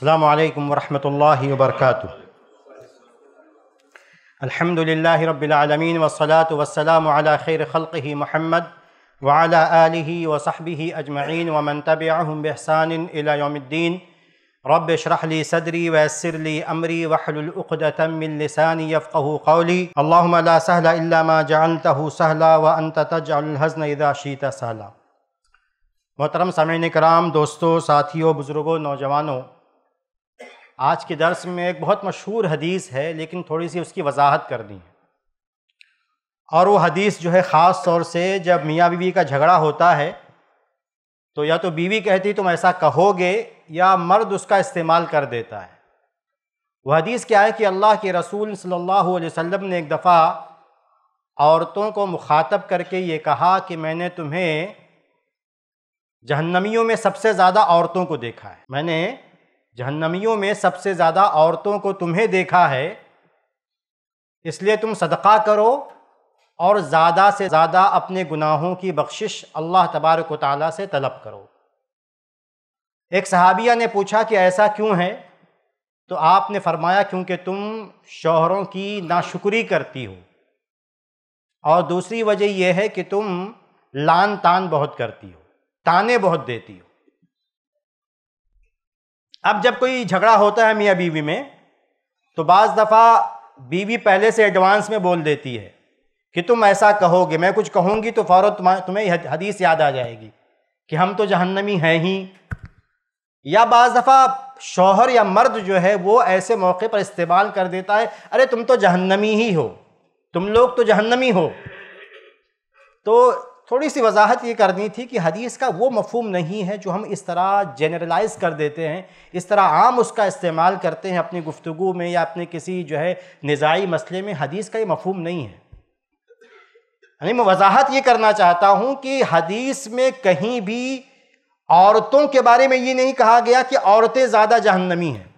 السلام عليكم ورحمة الله وبركاته الحمد لله رب العالمين والصلاة والسلام على خير خلقه محمد وعلى آله وصحبه أجمعين ومن تبعهم بإحسان إلى يوم الدين رب اشرح لي صدري ويسر لي أمري واحلل عقدة من لساني يفقه قولي اللهم لا سهل إلا ما جعلته سهلا وأنت تجعل الحزن إذا شئت سهلا मोहतरम सामीन कराम दोस्तों साथियों बुज़ुर्गों नौजवानों आज के दर्स में एक बहुत मशहूर हदीस है लेकिन थोड़ी सी उसकी वजाहत करनी है और वो हदीस जो है ख़ास तौर से जब मियाँ बीवी का झगड़ा होता है तो या तो बीवी कहती तुम ऐसा कहोगे या मर्द उसका इस्तेमाल कर देता है वह हदीस क्या है कि अल्लाह के रसूल सल्लल्लाहु अलैहि वसल्लम ने एक दफ़ा औरतों को मुखातब करके ये कहा कि मैंने तुम्हें जहन्नमियों में सबसे ज़्यादा औरतों को देखा है मैंने जहन्नमियों में सबसे ज़्यादा औरतों को तुम्हें देखा है इसलिए तुम सदका करो और ज़्यादा से ज़्यादा अपने गुनाहों की बख्शिश अल्लाह तबारक ताली से तलब करो एक सहाबिया ने पूछा कि ऐसा क्यों है तो आपने फरमाया क्योंकि तुम शोहरों की नाशुक्री करती हो और दूसरी वजह यह है कि तुम लान तान बहुत करती हो ताने बहुत देती हो अब जब कोई झगड़ा होता है मियाँ बीवी में तो बाज़ दफ़ा बीवी पहले से एडवांस में बोल देती है कि तुम ऐसा कहोगे मैं कुछ कहूँगी तो फ़ौर तुम्हें हदीस याद आ जाएगी कि हम तो जहन्नमी हैं ही या बज़ दफ़ा शोहर या मर्द जो है वो ऐसे मौके पर इस्तेमाल कर देता है अरे तुम तो जहन्नमी ही हो तुम लोग तो जहन्नमी हो तो थोड़ी सी वजाहत ये करनी थी कि हदीस का वो मफहम नहीं है जो हम इस तरह जनरलाइज कर देते हैं इस तरह आम उसका इस्तेमाल करते हैं अपनी गुफ्तु में या अपने किसी जो है निज़ाई मसले में हदीस का ये मफहम नहीं है यानी मैं वजाहत ये करना चाहता हूँ कि हदीस में कहीं भी औरतों के बारे में ये नहीं कहा गया कि औरतें ज़्यादा जहन्नमी हैं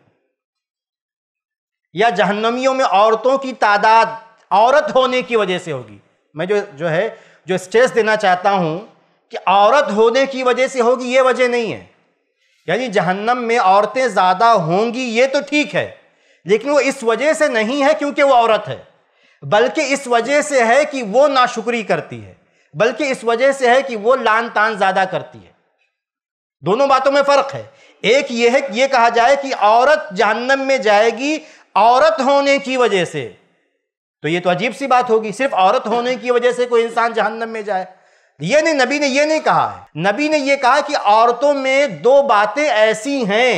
या जहन्नमियों में औरतों की तादाद औरत होने की वजह से होगी मैं जो जो है जो स्ट्रेस देना चाहता हूं कि औरत होने की वजह से होगी ये वजह नहीं है यानी जहन्नम में औरतें ज़्यादा होंगी ये तो ठीक है लेकिन वो इस वजह से नहीं है क्योंकि वो औरत है बल्कि इस वजह से है कि वो नाशुक्री करती है बल्कि इस वजह से है कि वो लान तान ज़्यादा करती है दोनों बातों में फ़र्क है एक ये है ये कहा जाए कि औरत जहन्नम में जाएगी औरत होने की वजह से तो ये तो अजीब सी बात होगी सिर्फ औरत होने की वजह से कोई इंसान जहन्नम में जाए ये नहीं नबी ने ये नहीं कहा है नबी ने ये कहा कि औरतों में दो बातें ऐसी हैं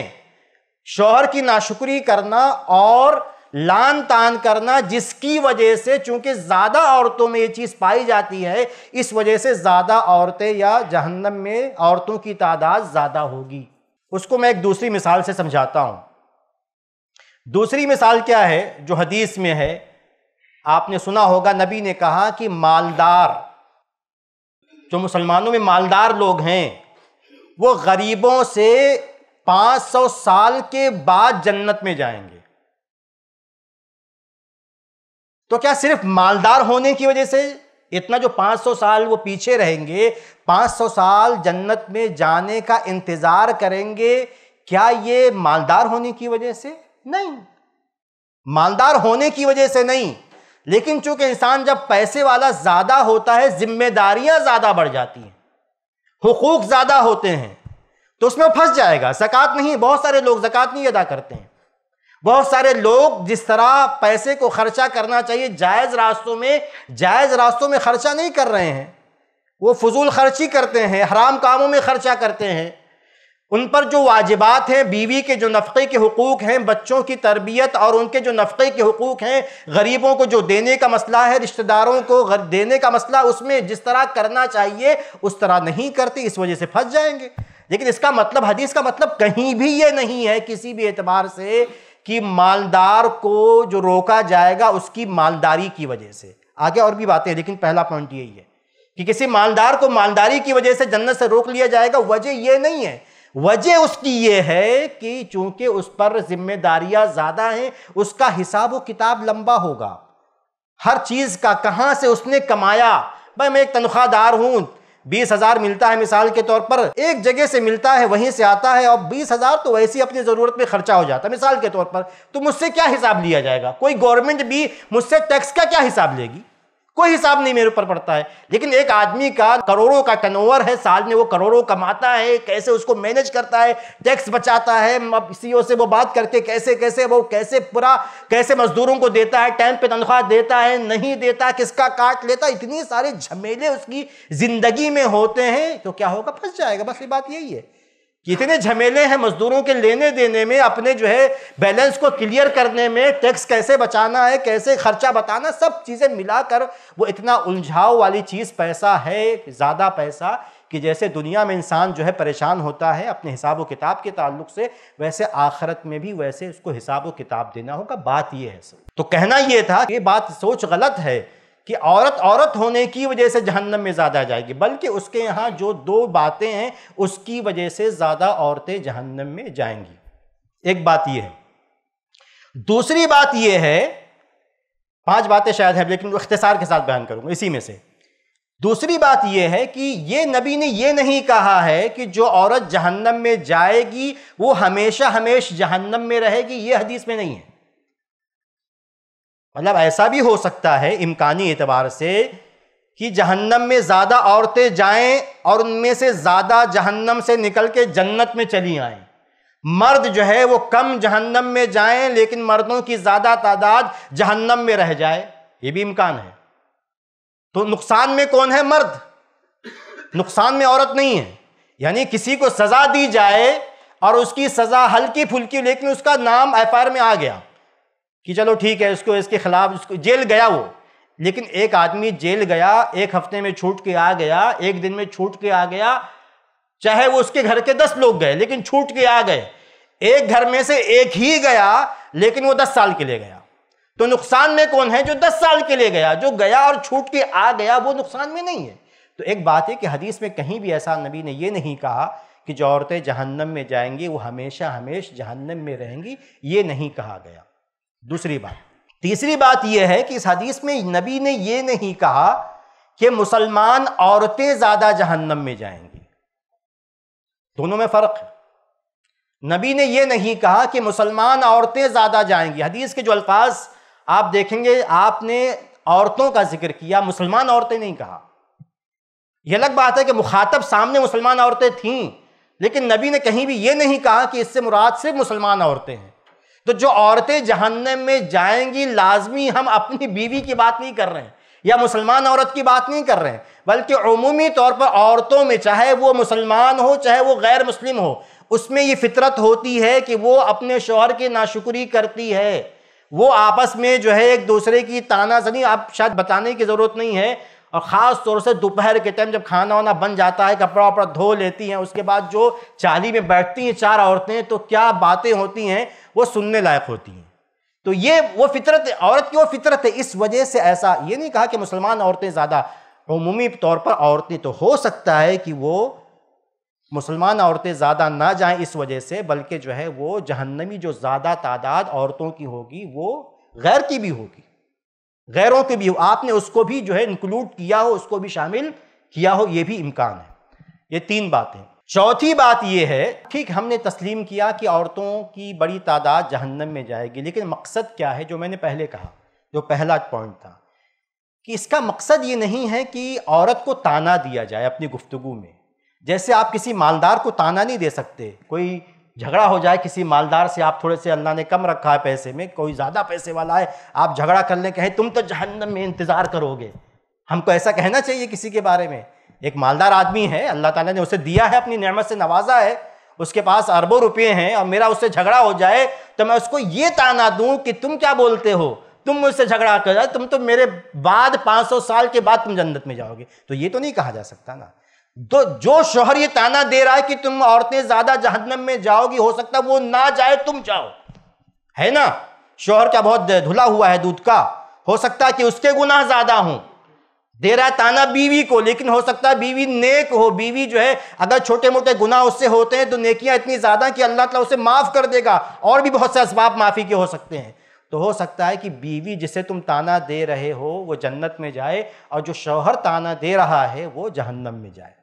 शोहर की नाशुक्री करना और लान तान करना जिसकी वजह से चूंकि ज़्यादा औरतों में ये चीज़ पाई जाती है इस वजह से ज़्यादा औरतें या जहन्नम में औरतों की तादाद ज़्यादा होगी उसको मैं एक दूसरी मिसाल से समझाता हूं दूसरी मिसाल क्या है जो हदीस में है आपने सुना होगा नबी ने कहा कि मालदार जो मुसलमानों में मालदार लोग हैं वो गरीबों से 500 साल के बाद जन्नत में जाएंगे तो क्या सिर्फ मालदार होने की वजह से इतना जो 500 साल वो पीछे रहेंगे 500 साल जन्नत में जाने का इंतजार करेंगे क्या ये मालदार होने की वजह से नहीं मालदार होने की वजह से नहीं लेकिन चूंकि इंसान जब पैसे वाला ज़्यादा होता है जिम्मेदारियां ज़्यादा बढ़ जाती हैं हुकूक ज़्यादा होते हैं तो उसमें फंस जाएगा जक़ात नहीं बहुत सारे लोग जक़ात नहीं अदा करते हैं बहुत सारे लोग जिस तरह पैसे को खर्चा करना चाहिए जायज़ रास्तों में जायज़ रास्तों में खर्चा नहीं कर रहे हैं वो फजूल खर्ची करते हैं हराम कामों में खर्चा करते हैं उन पर जो वाजिबात हैं बीवी के जो नफ़े के हकूक़ हैं बच्चों की तरबियत और उनके जो नफ़े के हकूक़ हैं गरीबों को जो देने का मसला है रिश्तेदारों को देने का मसला उसमें जिस तरह करना चाहिए उस तरह नहीं करते इस वजह से फंस जाएंगे लेकिन इसका मतलब हदीस का मतलब कहीं भी ये नहीं है किसी भी एतबार से कि मालदार को जो रोका जाएगा उसकी मालदारी की वजह से आगे और भी बातें हैं लेकिन पहला पॉइंट यही है कि किसी मालदार को मालदारी की वजह से जन्नत से रोक लिया जाएगा वजह यह नहीं है वजह उसकी ये है कि चूंकि उस पर जिम्मेदारियां ज्यादा हैं उसका हिसाब व किताब लंबा होगा हर चीज का कहां से उसने कमाया भाई मैं एक तनख्वाहदार हूं बीस हजार मिलता है मिसाल के तौर पर एक जगह से मिलता है वहीं से आता है और बीस हजार तो वैसे ही अपनी ज़रूरत में खर्चा हो जाता है मिसाल के तौर पर तो मुझसे क्या हिसाब लिया जाएगा कोई गवर्नमेंट भी मुझसे टैक्स का क्या हिसाब लेगी कोई हिसाब नहीं मेरे ऊपर पड़ता है लेकिन एक आदमी का करोड़ों का टर्नओवर है साल में वो करोड़ों कमाता है कैसे उसको मैनेज करता है टैक्स बचाता है अब सीईओ से वो बात करके कैसे कैसे वो कैसे पूरा कैसे मजदूरों को देता है टाइम पे तनख्वाह देता है नहीं देता किसका काट लेता इतनी सारे झमेले उसकी जिंदगी में होते हैं तो क्या होगा फंस जाएगा बस ये बात यही है इतने झमेले हैं मजदूरों के लेने देने में अपने जो है बैलेंस को क्लियर करने में टैक्स कैसे बचाना है कैसे खर्चा बताना सब चीज़ें मिलाकर वो इतना उलझाव वाली चीज़ पैसा है ज़्यादा पैसा कि जैसे दुनिया में इंसान जो है परेशान होता है अपने हिसाब व किताब के ताल्लुक से वैसे आखरत में भी वैसे उसको हिसाब व किताब देना होगा बात यह है सर तो कहना यह था ये बात सोच गलत है कि औरत औरत होने की वजह से जहन्नम में ज़्यादा जाएगी बल्कि उसके यहाँ जो दो बातें हैं उसकी वजह से ज़्यादा औरतें जहन्नम में जाएंगी एक बात यह है दूसरी बात यह है पांच बातें शायद हैं लेकिन अख्तसार के साथ बयान करूंगा इसी में से दूसरी बात यह है कि ये नबी ने यह नहीं कहा है कि जो औरत जहन्नम में जाएगी वो हमेशा हमेश जहन्नम में रहेगी ये हदीस में नहीं है मतलब ऐसा भी हो सकता है इम्कानी एतबार से कि जहन्नम में ज़्यादा औरतें जाएं और उनमें से ज़्यादा जहन्नम से निकल के जन्नत में चली आएं मर्द जो है वो कम जहन्नम में जाएं लेकिन मर्दों की ज़्यादा तादाद जहन्नम में रह जाए ये भी इम्कान है तो नुकसान में कौन है मर्द नुकसान में औरत नहीं है यानी किसी को सज़ा दी जाए और उसकी सज़ा हल्की फुल्की लेकिन उसका नाम एफ में आ गया कि चलो ठीक है इसको इसके खिलाफ इसको जेल गया वो लेकिन एक आदमी जेल गया एक हफ्ते में छूट के आ गया एक दिन में छूट के आ गया चाहे वो उसके घर के दस लोग गए लेकिन छूट के आ गए एक घर में से एक ही गया लेकिन वो दस साल के लिए गया तो नुकसान में कौन है जो दस साल के लिए गया जो गया और छूट के आ गया वो नुकसान में नहीं है तो एक बात है कि हदीस में कहीं भी ऐसा नबी ने ये नहीं कहा कि जो औरतें जहन्नम में जाएंगी वो हमेशा हमेश जहन्नम में रहेंगी ये नहीं कहा गया दूसरी बात तीसरी बात यह है कि इस हदीस में नबी ने यह नहीं कहा कि मुसलमान औरतें ज्यादा जहन्नम में जाएंगी दोनों में फर्क है नबी ने यह नहीं कहा कि मुसलमान औरतें ज्यादा जाएंगी हदीस के जो अल्फाज आप देखेंगे आपने औरतों का जिक्र किया मुसलमान औरतें नहीं कहा यह अलग बात है कि मुखातब सामने मुसलमान औरतें थीं लेकिन नबी ने कहीं भी यह नहीं कहा कि इससे मुराद सिर्फ मुसलमान औरतें हैं तो जो औरतें जहन्नम में जाएंगी लाजमी हम अपनी बीवी की बात नहीं कर रहे हैं या मुसलमान औरत की बात नहीं कर रहे हैं बल्कि अमूमी तौर पर औरतों में चाहे वो मुसलमान हो चाहे वो गैर मुस्लिम हो उसमें ये फितरत होती है कि वो अपने शोहर की नाशुक्री करती है वो आपस में जो है एक दूसरे की तानाजनी आप शायद बताने की ज़रूरत नहीं है और ख़ास तौर से दोपहर के टाइम जब खाना वाना बन जाता है कपड़ा वपड़ा धो लेती हैं उसके बाद जो चाली में बैठती हैं चार औरतें तो क्या बातें होती हैं वो सुनने लायक होती हैं तो ये वो फितरत औरत की वो फितरत है इस वजह से ऐसा ये नहीं कहा कि मुसलमान औरतें ज़्यादा अमूमी तौर पर औरतें तो हो सकता है कि वो मुसलमान औरतें ज़्यादा ना जाएं इस वजह से बल्कि जो है वो जहन्नमी जो ज़्यादा तादाद औरतों की होगी वो गैर की भी होगी गैरों की भी हो आपने उसको भी जो है इंक्लूड किया हो उसको भी शामिल किया हो ये भी इम्कान है ये तीन बातें चौथी बात यह है ठीक हमने तस्लीम किया कि औरतों की बड़ी तादाद जहन्नम में जाएगी लेकिन मकसद क्या है जो मैंने पहले कहा जो पहला पॉइंट था कि इसका मकसद ये नहीं है कि औरत को ताना दिया जाए अपनी गुफ्तगु में जैसे आप किसी मालदार को ताना नहीं दे सकते कोई झगड़ा हो जाए किसी मालदार से आप थोड़े से अल्लाह ने कम रखा है पैसे में कोई ज़्यादा पैसे वाला है आप झगड़ा कर लें कहें तुम तो जहन्नम में इंतज़ार करोगे हमको ऐसा कहना चाहिए किसी के बारे में एक मालदार आदमी है अल्लाह ताला ने उसे दिया है अपनी नमत से नवाजा है उसके पास अरबों रुपये हैं और मेरा उससे झगड़ा हो जाए तो मैं उसको ये ताना दूँ कि तुम क्या बोलते हो तुम मुझसे झगड़ा कर तुम तो मेरे बाद 500 साल के बाद तुम जन्नत में जाओगे तो ये तो नहीं कहा जा सकता ना तो जो शोहर ये ताना दे रहा है कि तुम औरतें ज्यादा जहन्नम में जाओगी हो सकता है वो ना जाए तुम जाओ है ना शोहर क्या बहुत धुला हुआ है दूध का हो सकता है कि उसके गुनाह ज्यादा हों दे रहा है ताना बीवी को लेकिन हो सकता है बीवी नेक हो बीवी जो है अगर छोटे मोटे गुनाह उससे होते हैं तो नेकियां इतनी ज़्यादा कि अल्लाह तला उसे माफ़ कर देगा और भी बहुत से इसबाब माफ़ी के हो सकते हैं तो हो सकता है कि बीवी जिसे तुम ताना दे रहे हो वो जन्नत में जाए और जो शौहर ताना दे रहा है वो जहन्नम में जाए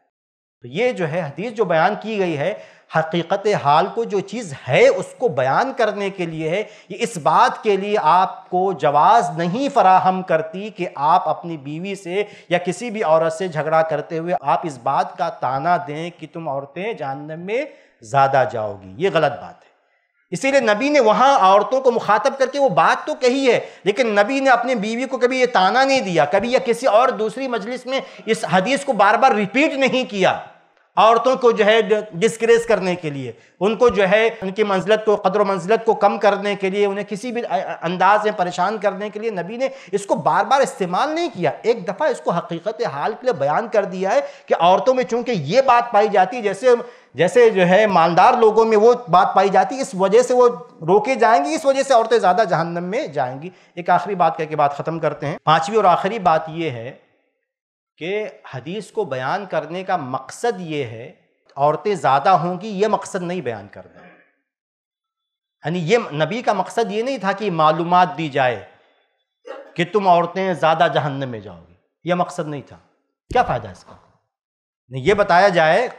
तो ये जो है हदीस जो बयान की गई है हकीकत हाल को जो चीज़ है उसको बयान करने के लिए है ये इस बात के लिए आपको जवाज़ नहीं फराहम करती कि आप अपनी बीवी से या किसी भी औरत से झगड़ा करते हुए आप इस बात का ताना दें कि तुम औरतें जानने में ज़्यादा जाओगी ये गलत बात है इसीलिए नबी ने वहाँ औरतों को मुखातब करके वो बात तो कही है लेकिन नबी ने अपने बीवी को कभी ये ताना नहीं दिया कभी या किसी और दूसरी मजलिस में इस हदीस को बार बार रिपीट नहीं किया औरतों को जो है डिस्क्रेस करने के लिए उनको जो है उनकी मंजिलत को कदर मंजिलत को कम करने के लिए उन्हें किसी भी अंदाज में परेशान करने के लिए नबी ने इसको बार बार इस्तेमाल नहीं किया एक दफ़ा इसको हकीकत हाल के लिए बयान कर दिया है कि औरतों में चूंकि ये बात पाई जाती है जैसे जैसे जो है मालदार लोगों में वो बात पाई जाती है इस वजह से वो रोके जाएंगी इस वजह से औरतें ज़्यादा जहन्नम में जाएंगी एक आखिरी बात कह के बात ख़त्म करते हैं पाँचवीं और आखिरी बात ये है कि हदीस को बयान करने का मकसद ये है औरतें ज़्यादा होंगी ये मकसद नहीं बयान करना यानी ये नबी का मकसद ये नहीं था कि मालूम दी जाए कि तुम औरतें ज़्यादा जहन्नम में जाओगी यह मकसद नहीं था क्या फ़ायदा इसका नहीं ये बताया जाए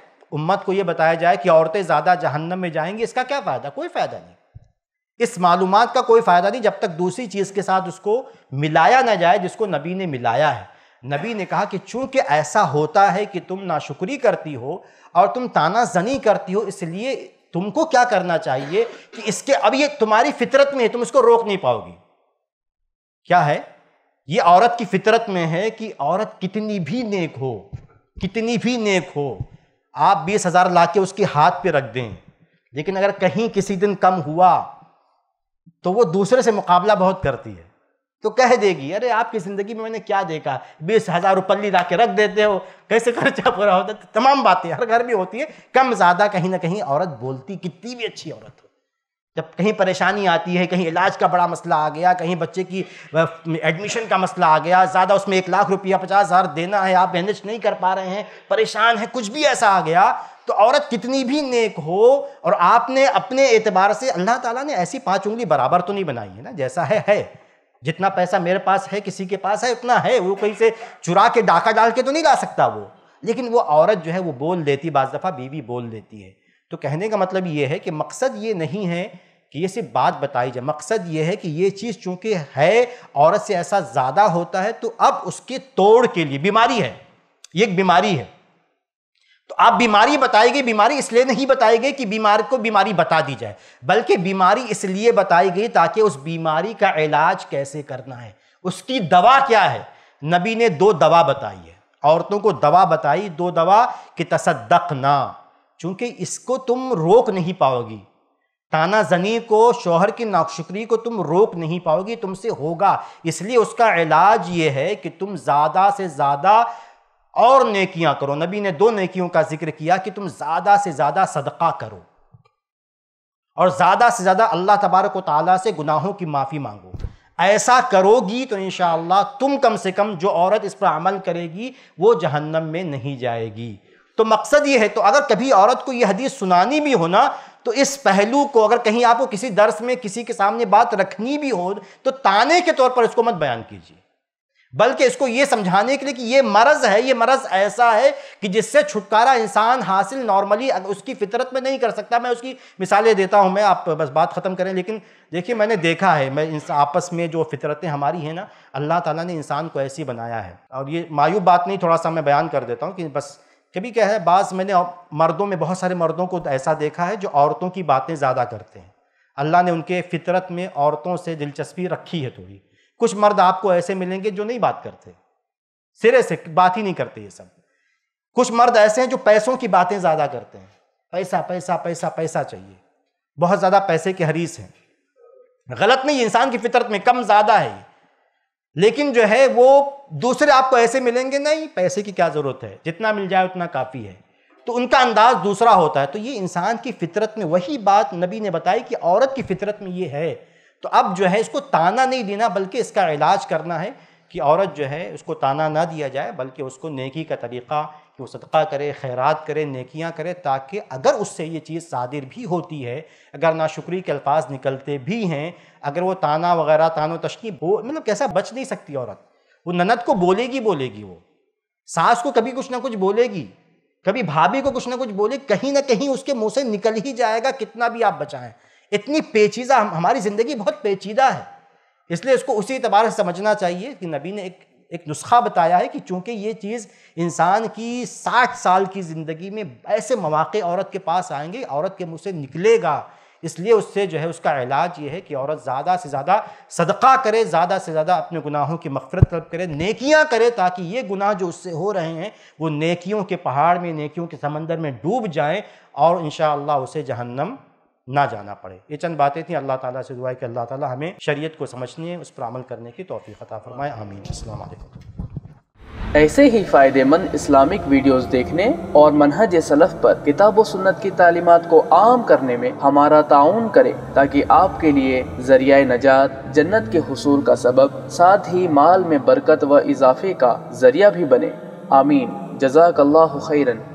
उम्मत को ये बताया जाए कि औरतें ज़्यादा जहन्नम में जाएंगी इसका क्या फ़ायदा कोई फ़ायदा नहीं इस मालूम का कोई फ़ायदा नहीं जब तक दूसरी चीज़ के साथ उसको मिलाया ना जाए जिसको नबी ने मिलाया है नबी ने कहा कि चूंकि ऐसा होता है कि तुम नाशुक्री करती हो और तुम ताना जनी करती हो इसलिए तुमको क्या करना चाहिए कि इसके अब ये तुम्हारी फितरत में है तुम इसको रोक नहीं पाओगी क्या है ये औरत की फितरत में है कि औरत कितनी भी नेक हो कितनी भी नेक हो आप बीस हजार ला के उसके हाथ पे रख दें लेकिन अगर कहीं किसी दिन कम हुआ तो वो दूसरे से मुकाबला बहुत करती है तो कह देगी अरे आपकी ज़िंदगी में मैंने क्या देखा बीस हज़ार रुपल्ली ला के रख देते हो कैसे खर्चा पूरा होता है तो तमाम बातें हर घर में होती है कम ज़्यादा कहीं ना कहीं औरत बोलती कितनी भी अच्छी औरत हो जब कहीं परेशानी आती है कहीं इलाज का बड़ा मसला आ गया कहीं बच्चे की एडमिशन का मसला आ गया ज़्यादा उसमें एक लाख रुपया पचास हज़ार देना है आप मैनेज नहीं कर पा रहे हैं परेशान है कुछ भी ऐसा आ गया तो औरत कितनी भी नेक हो और आपने अपने एतबार से अल्लाह ताला ने ऐसी पांच उंगली बराबर तो नहीं बनाई है ना जैसा है है जितना पैसा मेरे पास है किसी के पास है उतना है वो कहीं से चुरा के डाका डाल के तो नहीं ला सकता वो लेकिन वो औरत जो है वो बोल देती बाज़ दफ़ा बीवी बोल देती है तो कहने का मतलब ये है कि मकसद ये नहीं है कि ये सिर्फ बात बताई जाए मकसद ये है कि ये चीज़ चूँकि है औरत से ऐसा ज़्यादा होता है तो अब उसके तोड़ के लिए बीमारी है ये एक बीमारी है तो आप बीमारी बताई गई बीमारी इसलिए नहीं बताई गई कि बीमार को बीमारी बता दी जाए बल्कि बीमारी इसलिए बताई गई ताकि उस बीमारी का इलाज कैसे करना है उसकी दवा क्या है नबी ने दो दवा बताई है औरतों को दवा बताई दो दवा कि तसदक ना चूंकि इसको तुम रोक नहीं पाओगी ताना जनी को शोहर की नाकशुक्री को तुम रोक नहीं पाओगी तुमसे होगा इसलिए उसका इलाज ये है कि तुम ज़्यादा से ज़्यादा और नेकियां करो नबी ने दो नेकियों का जिक्र किया कि तुम ज्यादा से ज्यादा सदका करो और ज्यादा से ज्यादा अल्लाह तबारक ताली से गुनाहों की माफी मांगो ऐसा करोगी तो इन तुम कम से कम जो औरत इस पर अमल करेगी वो जहन्नम में नहीं जाएगी तो मकसद ये है तो अगर कभी औरत को यह हदीस सुनानी भी हो ना तो इस पहलू को अगर कहीं आपको किसी दर्स में किसी के सामने बात रखनी भी हो तो ताने के तौर पर इसको मत बयान कीजिए बल्कि इसको ये समझाने के लिए कि ये मरज़ है ये मरज़ ऐसा है कि जिससे छुटकारा इंसान हासिल नॉर्मली उसकी फितरत में नहीं कर सकता मैं उसकी मिसालें देता हूँ मैं आप बस बात ख़त्म करें लेकिन देखिए मैंने देखा है मैं आपस में जो फितरतें हमारी हैं ना अल्लाह ताला ने इंसान को ऐसी बनाया है और ये मायूब बात नहीं थोड़ा सा मैं बयान कर देता हूँ कि बस कभी क्या है बाज़ मैंने मर्दों में बहुत सारे मर्दों को ऐसा देखा है जो औरतों की बातें ज़्यादा करते हैं अल्लाह ने उनके फितरत में औरतों से दिलचस्पी रखी है थोड़ी कुछ मर्द आपको ऐसे मिलेंगे जो नहीं बात करते सिरे से बात ही नहीं करते ये सब कुछ मर्द ऐसे हैं जो पैसों की बातें ज़्यादा करते हैं पैसा पैसा पैसा पैसा चाहिए बहुत ज़्यादा पैसे के हरीस हैं गलत नहीं इंसान की फितरत में कम ज़्यादा है लेकिन जो है वो दूसरे आपको ऐसे मिलेंगे नहीं पैसे की क्या ज़रूरत है जितना मिल जाए उतना काफ़ी है तो उनका अंदाज दूसरा होता है तो ये इंसान की फितरत में वही बात नबी ने बताई कि औरत की फितरत में ये है तो अब जो है इसको ताना नहीं देना बल्कि इसका इलाज करना है कि औरत जो है उसको ताना ना दिया जाए बल्कि उसको नेकी का तरीक़ा कि वो सदका करे खैरात करे नेकियां करे ताकि अगर उससे ये चीज़ सादिर भी होती है अगर नाशुक्री के अल्फाज निकलते भी हैं अगर वो ताना वगैरह तानो तशकीब बो मतलब कैसा बच नहीं सकती औरत वो ननद को बोलेगी बोलेगी वो सास को कभी कुछ ना कुछ बोलेगी कभी भाभी को कुछ ना कुछ बोले कहीं ना कहीं उसके मुँह से निकल ही जाएगा कितना भी आप बचाएं इतनी पेचीदा हम हमारी ज़िंदगी बहुत पेचीदा है इसलिए इसको उसी अतबार से समझना चाहिए कि नबी ने एक एक नुस्खा बताया है कि चूंकि ये चीज़ इंसान की साठ साल की ज़िंदगी में ऐसे मौाक़े औरत के पास आएंगे औरत के मुँह से निकलेगा इसलिए उससे जो है उसका इलाज ये है कि औरत ज़्यादा से ज़्यादा सदका करे ज़्यादा से ज़्यादा अपने गुनाहों की मफफरत तलब करे नकियाँ करे ताकि ये गुनाह जो उससे हो रहे हैं वो नेकियों के पहाड़ में नेकियों के समंदर में डूब जाएँ और इन उसे जहन्नम ना जाना पड़े ये चंद बातें थी अल्लाह ताला से दुआ कि अल्लाह ताला हमें शरीयत को समझने उस पर अमल करने की तोफ़ी ख़ता फरमाए आमीन अल्लाम ऐसे ही फ़ायदेमंद इस्लामिक वीडियोस देखने और मनहज सलफ़ पर किताब व सुन्नत की तालीमत को आम करने में हमारा ताउन करें ताकि आपके लिए ज़रिया नजात जन्नत के हसूल का सबब साथ ही माल में बरकत व इजाफे का ज़रिया भी बने आमीन जजाक खैरन